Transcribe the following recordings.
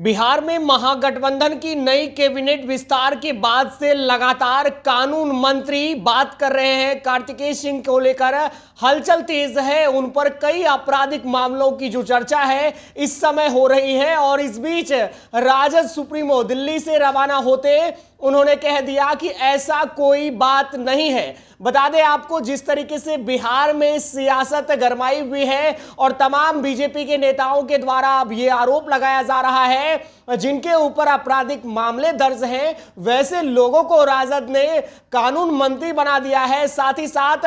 बिहार में महागठबंधन की नई कैबिनेट विस्तार के बाद से लगातार कानून मंत्री बात कर रहे हैं कार्तिकेय सिंह को लेकर हलचल तेज है उन पर कई आपराधिक मामलों की जो चर्चा है इस समय हो रही है और इस बीच राजद सुप्रीमो दिल्ली से रवाना होते उन्होंने कह दिया कि ऐसा कोई बात नहीं है बता दें आपको जिस तरीके से बिहार में सियासत गरमाई हुई है और तमाम बीजेपी के नेताओं के द्वारा अब ये आरोप लगाया जा रहा है जिनके ऊपर आपराधिक मामले दर्ज हैं वैसे लोगों को राजद ने कानून मंत्री बना दिया है साथ ही साथ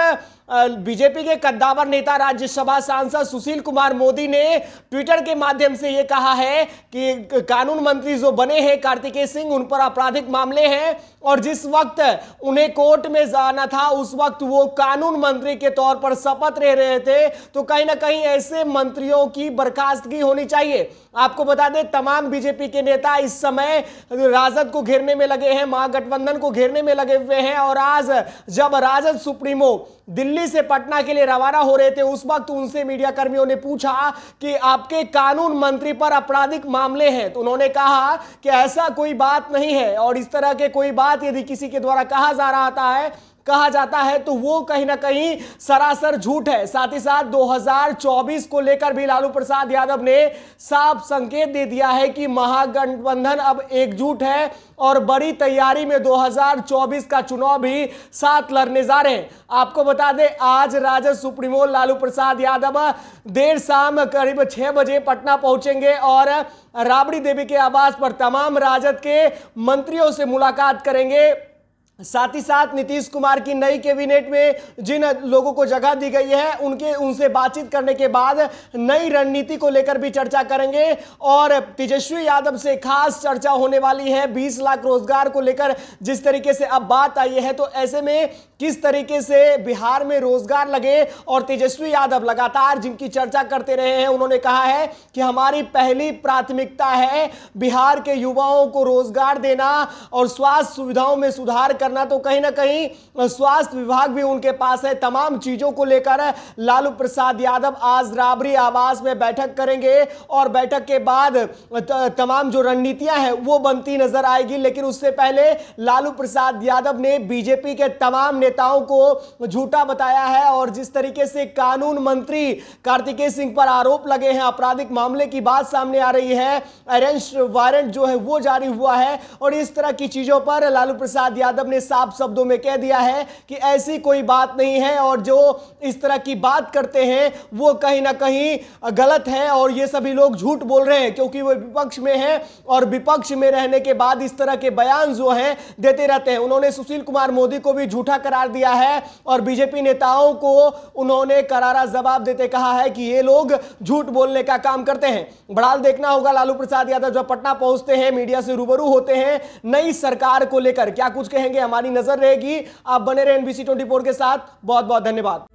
बीजेपी के कद्दावर नेता राज्यसभा सांसद सुशील कुमार मोदी ने ट्विटर के माध्यम से यह कहा है कि कानून मंत्री जो बने हैं कार्तिकेय सिंह उन पर आपराधिक मामले हैं और जिस वक्त उन्हें कोर्ट में जाना था उस वक्त वो कानून मंत्री के तौर पर शपथ रह रहे थे तो कहीं ना कहीं ऐसे मंत्रियों की बर्खास्तगी होनी चाहिए आपको बता दें तमाम बीजेपी के नेता इस समय राजद को घेरने में लगे हैं महागठबंधन को घेरने में लगे हुए हैं और आज जब राजद सुप्रीमो दिल्ली से पटना के लिए रवाना हो रहे थे उस वक्त उनसे मीडिया कर्मियों ने पूछा कि आपके कानून मंत्री पर आपराधिक मामले हैं तो उन्होंने कहा कि ऐसा कोई बात नहीं है और इस तरह के कोई बात यदि किसी के द्वारा कहा जा रहा था है कहा जाता है तो वो कहीं ना कहीं सरासर झूठ है साथ ही साथ 2024 को लेकर भी लालू प्रसाद यादव ने साफ संकेत दे दिया है कि महागठबंधन अब एकजुट है और बड़ी तैयारी में 2024 का चुनाव भी साथ लड़ने जा रहे हैं आपको बता दें आज राजद सुप्रीमो लालू प्रसाद यादव देर शाम करीब छह बजे पटना पहुंचेंगे और राबड़ी देवी के आवास पर तमाम राजद के मंत्रियों से मुलाकात करेंगे साथ ही साथ नीतीश कुमार की नई कैबिनेट में जिन लोगों को जगह दी गई है उनके उनसे बातचीत करने के बाद नई रणनीति को लेकर भी चर्चा करेंगे और तेजस्वी यादव से खास चर्चा होने वाली है 20 लाख रोजगार को लेकर जिस तरीके से अब बात आई है तो ऐसे में किस तरीके से बिहार में रोजगार लगे और तेजस्वी यादव लगातार जिनकी चर्चा करते रहे हैं उन्होंने कहा है कि हमारी पहली प्राथमिकता है बिहार के युवाओं को रोजगार देना और स्वास्थ्य सुविधाओं में सुधार कर करना तो कहीं ना कहीं स्वास्थ्य विभाग भी उनके पास है तमाम चीजों को लेकर लालू प्रसाद यादव आज राबरी आवास में बैठक करेंगे और बैठक के बाद तमाम जो रणनीतियां हैं वो बनती नजर आएगी लेकिन उससे पहले लालू प्रसाद यादव ने बीजेपी के तमाम नेताओं को झूठा बताया है और जिस तरीके से कानून मंत्री कार्तिकेय सिंह पर आरोप लगे हैं आपराधिक मामले की बात सामने आ रही है अरेंज वारंट जो है वो जारी हुआ है और इस तरह की चीजों पर लालू प्रसाद यादव ने ने साफ शब्दों में कह दिया है कि ऐसी कोई बात नहीं है और जो इस तरह की बात करते हैं वो कहीं ना कहीं गलत है और ये सभी लोग झूठ बोल रहे हैं क्योंकि वो विपक्ष में है और विपक्ष में रहने के बाद इस तरह के बयान जो हैं देते रहते हैं उन्होंने सुशील कुमार मोदी को भी झूठा करार दिया है और बीजेपी नेताओं को उन्होंने करारा जवाब देते कहा है कि ये लोग झूठ बोलने का काम करते हैं बड़ाल देखना होगा लालू प्रसाद यादव जब पटना पहुंचते हैं मीडिया से रूबरू होते हैं नई सरकार को लेकर क्या कुछ कहेंगे हमारी नजर रहेगी आप बने रहे एनबीसी ट्वेंटी के साथ बहुत बहुत धन्यवाद